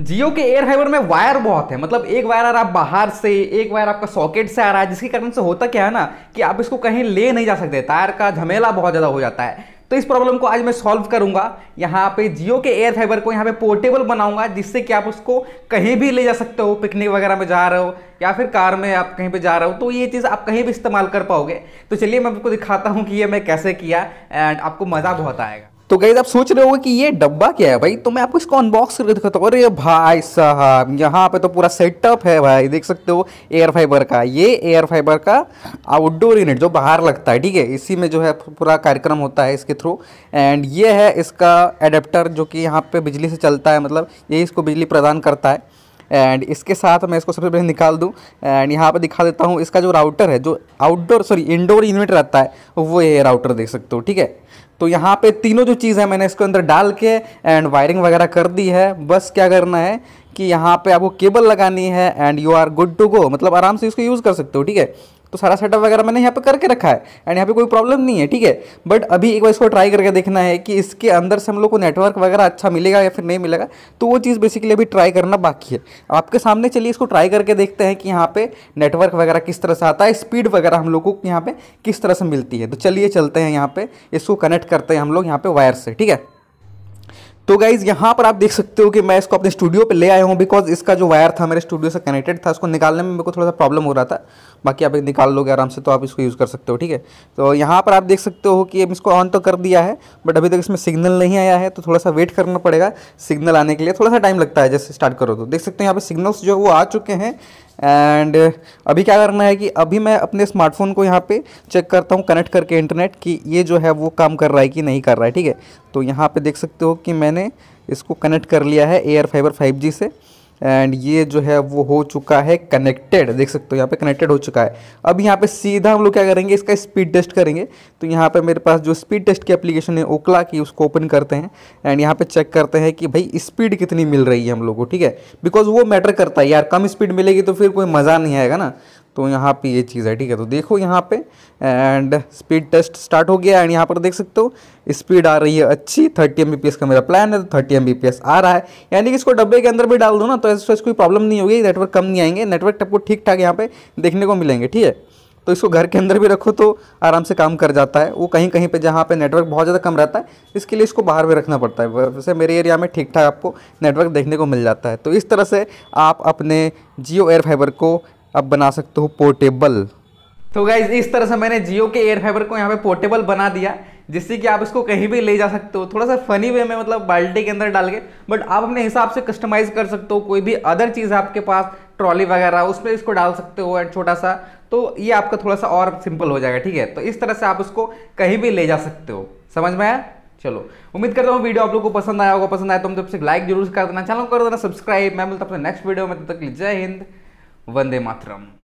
जियो के air however में wire बहुत है मतलब एक वायर आ रहा बाहर से एक वायर आपका सॉकेट से आ रहा है जिसके कारण से होता क्या है ना कि आप इसको कहीं ले नहीं जा सकते तार का झमेला बहुत ज़्यादा हो जाता है तो इस प्रॉब्लम को आज मैं सॉल्व करूंगा यहाँ पे जियो के एयर फाइबर को यहाँ पे पोर्टेबल बनाऊंगा जिससे कि आप उसको कहीं भी ले जा सकते हो पिकनिक वगैरह में जा रहे हो या फिर कार में आप कहीं पे जा रहे हो तो ये चीज़ आप कहीं भी इस्तेमाल कर पाओगे तो चलिए मैं आपको दिखाता हूँ कि ये मैं कैसे किया एंड आपको मज़ा बहुत आएगा तो गई आप सोच रहे हो कि ये डब्बा क्या है भाई तो मैं आपको इसको अनबॉक्स करके दिखाता हूँ अरे भाई साहब यहाँ पे तो पूरा सेटअप है भाई देख सकते हो एयर फाइबर का ये एयर फाइबर का आउटडोर यूनिट जो बाहर लगता है ठीक है इसी में जो है पूरा कार्यक्रम होता है इसके थ्रू एंड ये है इसका एडेप्टर जो कि यहाँ पर बिजली से चलता है मतलब यही इसको बिजली प्रदान करता है एंड इसके साथ मैं इसको सबसे पहले निकाल दूँ एंड यहाँ पर दिखा देता हूँ इसका जो राउटर है जो आउटडोर सॉरी इंडोर यूनिट रहता है वो ये राउटर देख सकते हो ठीक है तो यहाँ पे तीनों जो चीज़ है मैंने इसके अंदर डाल के एंड वायरिंग वगैरह कर दी है बस क्या करना है कि यहाँ पे आपको केबल लगानी है and you are good to go मतलब आराम से इसको यूज़ कर सकते हो ठीक है तो सारा सेटअप वगैरह मैंने यहाँ पे करके रखा है एंड यहाँ पे कोई प्रॉब्लम नहीं है ठीक है बट अभी एक बार इसको ट्राई करके देखना है कि इसके अंदर से हम लोग को नेटवर्क वगैरह अच्छा मिलेगा या फिर नहीं मिलेगा तो वो चीज़ बेसिकली अभी ट्राई करना बाकी है आपके सामने चलिए इसको ट्राई करके देखते हैं कि यहाँ पर नेटवर्क वगैरह किस तरह से आता है स्पीड वगैरह हम लोग को यहाँ पे किस तरह से मिलती है तो चलिए चलते हैं यहाँ पर इसको कनेक्ट करते हैं हम लोग यहाँ पर वायर से ठीक है तो गाइज यहाँ पर आप देख सकते हो कि मैं इसको अपने स्टूडियो पे ले आया हूँ बिकॉज इसका जो वायर था मेरे स्टूडियो से कनेक्टेड था उसको निकालने में मेरे को थोड़ा सा प्रॉब्लम हो रहा था बाकी आप निकाल लोगे आराम से तो आप इसको यूज़ कर सकते हो ठीक है तो यहाँ पर आप देख सकते हो कि इसको ऑन तो कर दिया है बट अभी तक इसमें सिग्नल नहीं आया है तो थोड़ा सा वेट करना पड़ेगा सिग्नल आने के लिए थोड़ा सा टाइम लगता है जैसे स्टार्ट करो तो देख सकते हो यहाँ पर सिग्नल्स जो वो आ चुके हैं एंड अभी क्या करना है कि अभी मैं अपने स्मार्टफोन को यहाँ पे चेक करता हूँ कनेक्ट करके इंटरनेट कि ये जो है वो काम कर रहा है कि नहीं कर रहा है ठीक है तो यहाँ पे देख सकते हो कि मैंने इसको कनेक्ट कर लिया है एयर फाइबर 5G से एंड ये जो है वो हो चुका है कनेक्टेड देख सकते हो यहाँ पे कनेक्टेड हो चुका है अब यहाँ पे सीधा हम लोग क्या करेंगे इसका स्पीड टेस्ट करेंगे तो यहाँ पे मेरे पास जो स्पीड टेस्ट की एप्लीकेशन है ओकला की उसको ओपन करते हैं एंड यहाँ पे चेक करते हैं कि भाई स्पीड कितनी मिल रही है हम लोग को ठीक है बिकॉज वो मैटर करता है यार कम स्पीड मिलेगी तो फिर कोई मज़ा नहीं आएगा ना तो यहाँ पे ये चीज़ है ठीक है तो देखो यहाँ पे एंड स्पीड टेस्ट स्टार्ट हो गया एंड यहाँ पर देख सकते हो स्पीड आ रही है अच्छी थर्टी एम का मेरा प्लान है तो थर्टी एम आ रहा है यानी कि इसको डब्बे के अंदर भी डाल दो ना तो ऐसे कोई प्रॉब्लम नहीं होगी नेटवर्क कम नहीं आएंगे नेटवर्क आपको ठीक ठाक यहाँ पे देखने को मिलेंगे ठीक है तो इसको घर के अंदर भी रखो तो आराम से काम कर जाता है वो कहीं कहीं पे जहाँ पे नेटवर्क बहुत ज़्यादा कम रहता है इसके लिए इसको बाहर भी रखना पड़ता है वैसे मेरे एरिया में ठीक ठाक आपको नेटवर्क देखने को मिल जाता है तो इस तरह से आप अपने जियो एयर फाइबर को अब बना सकते हो पोर्टेबल तो गाइज इस तरह से मैंने जियो के एयर फाइबर को यहाँ पे पोर्टेबल बना दिया जिससे कि आप इसको कहीं भी ले जा सकते हो थोड़ा सा फनी वे में मतलब बाल्टी के अंदर डाल के बट आप अपने हिसाब से कस्टमाइज कर सकते हो कोई भी अदर चीज़ आपके पास ट्रॉली वगैरह उसमें इसको डाल सकते हो एंड छोटा सा तो ये आपका थोड़ा सा और सिंपल हो जाएगा ठीक है तो इस तरह से आप उसको कहीं भी ले जा सकते हो समझ में आया चलो उम्मीद करता हूँ वीडियो आप लोग को पसंद आया होगा पसंद आया तो हम तब तो से लाइक जरूर कर देना चैनल कर देना सब्सक्राइब मैं मिलता अपने नेक्स्ट वीडियो में तब तक जय हिंद वंदे मातरम